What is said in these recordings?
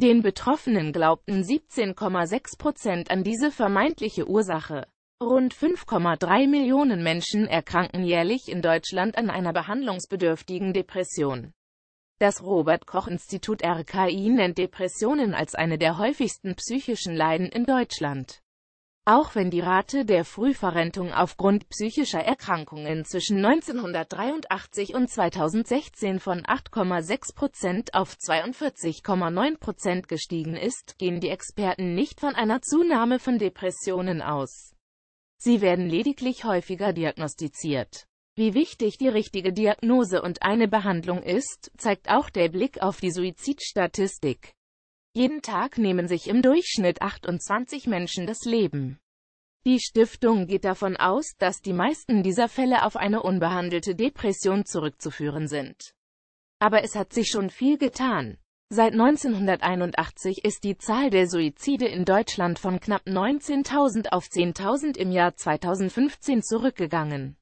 Den Betroffenen glaubten 17,6 Prozent an diese vermeintliche Ursache. Rund 5,3 Millionen Menschen erkranken jährlich in Deutschland an einer behandlungsbedürftigen Depression. Das Robert-Koch-Institut RKI nennt Depressionen als eine der häufigsten psychischen Leiden in Deutschland. Auch wenn die Rate der Frühverrentung aufgrund psychischer Erkrankungen zwischen 1983 und 2016 von 8,6 Prozent auf 42,9 Prozent gestiegen ist, gehen die Experten nicht von einer Zunahme von Depressionen aus. Sie werden lediglich häufiger diagnostiziert. Wie wichtig die richtige Diagnose und eine Behandlung ist, zeigt auch der Blick auf die Suizidstatistik. Jeden Tag nehmen sich im Durchschnitt 28 Menschen das Leben. Die Stiftung geht davon aus, dass die meisten dieser Fälle auf eine unbehandelte Depression zurückzuführen sind. Aber es hat sich schon viel getan. Seit 1981 ist die Zahl der Suizide in Deutschland von knapp 19.000 auf 10.000 im Jahr 2015 zurückgegangen.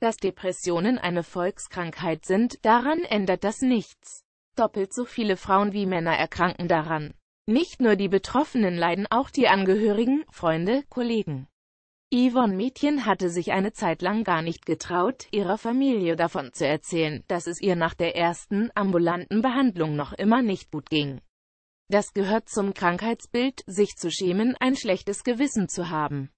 Dass Depressionen eine Volkskrankheit sind, daran ändert das nichts. Doppelt so viele Frauen wie Männer erkranken daran. Nicht nur die Betroffenen leiden, auch die Angehörigen, Freunde, Kollegen. Yvonne Mädchen hatte sich eine Zeit lang gar nicht getraut, ihrer Familie davon zu erzählen, dass es ihr nach der ersten, ambulanten Behandlung noch immer nicht gut ging. Das gehört zum Krankheitsbild, sich zu schämen, ein schlechtes Gewissen zu haben.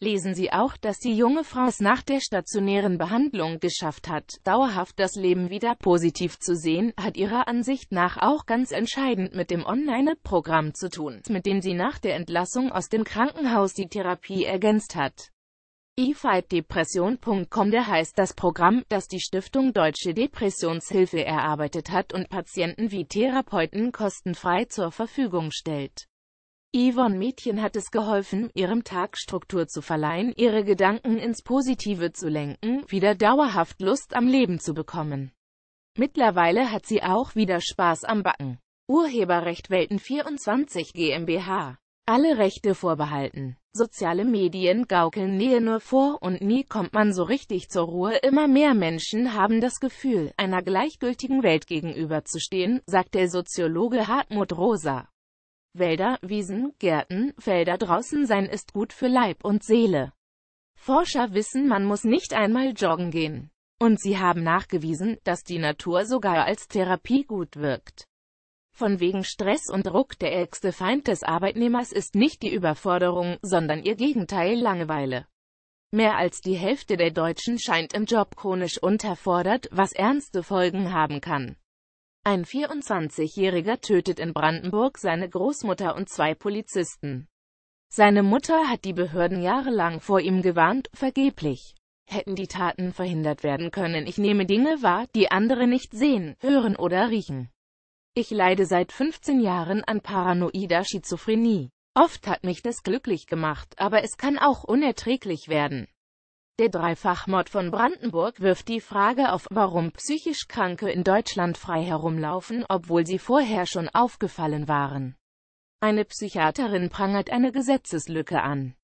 Lesen Sie auch, dass die junge Frau es nach der stationären Behandlung geschafft hat, dauerhaft das Leben wieder positiv zu sehen, hat ihrer Ansicht nach auch ganz entscheidend mit dem Online-Programm zu tun, mit dem sie nach der Entlassung aus dem Krankenhaus die Therapie ergänzt hat. eFightDepression.com Der heißt das Programm, das die Stiftung Deutsche Depressionshilfe erarbeitet hat und Patienten wie Therapeuten kostenfrei zur Verfügung stellt. Yvonne Mädchen hat es geholfen, ihrem Tag Struktur zu verleihen, ihre Gedanken ins Positive zu lenken, wieder dauerhaft Lust am Leben zu bekommen. Mittlerweile hat sie auch wieder Spaß am Backen. Urheberrecht Welten 24 GmbH. Alle Rechte vorbehalten. Soziale Medien gaukeln Nähe nur vor und nie kommt man so richtig zur Ruhe. Immer mehr Menschen haben das Gefühl, einer gleichgültigen Welt gegenüberzustehen, sagt der Soziologe Hartmut Rosa. Wälder, Wiesen, Gärten, Felder draußen sein ist gut für Leib und Seele. Forscher wissen, man muss nicht einmal joggen gehen. Und sie haben nachgewiesen, dass die Natur sogar als Therapie gut wirkt. Von wegen Stress und Druck der ärgste Feind des Arbeitnehmers ist nicht die Überforderung, sondern ihr Gegenteil Langeweile. Mehr als die Hälfte der Deutschen scheint im Job chronisch unterfordert, was ernste Folgen haben kann. Ein 24-Jähriger tötet in Brandenburg seine Großmutter und zwei Polizisten. Seine Mutter hat die Behörden jahrelang vor ihm gewarnt, vergeblich. Hätten die Taten verhindert werden können, ich nehme Dinge wahr, die andere nicht sehen, hören oder riechen. Ich leide seit 15 Jahren an paranoider Schizophrenie. Oft hat mich das glücklich gemacht, aber es kann auch unerträglich werden. Der Dreifachmord von Brandenburg wirft die Frage auf, warum psychisch Kranke in Deutschland frei herumlaufen, obwohl sie vorher schon aufgefallen waren. Eine Psychiaterin prangert eine Gesetzeslücke an.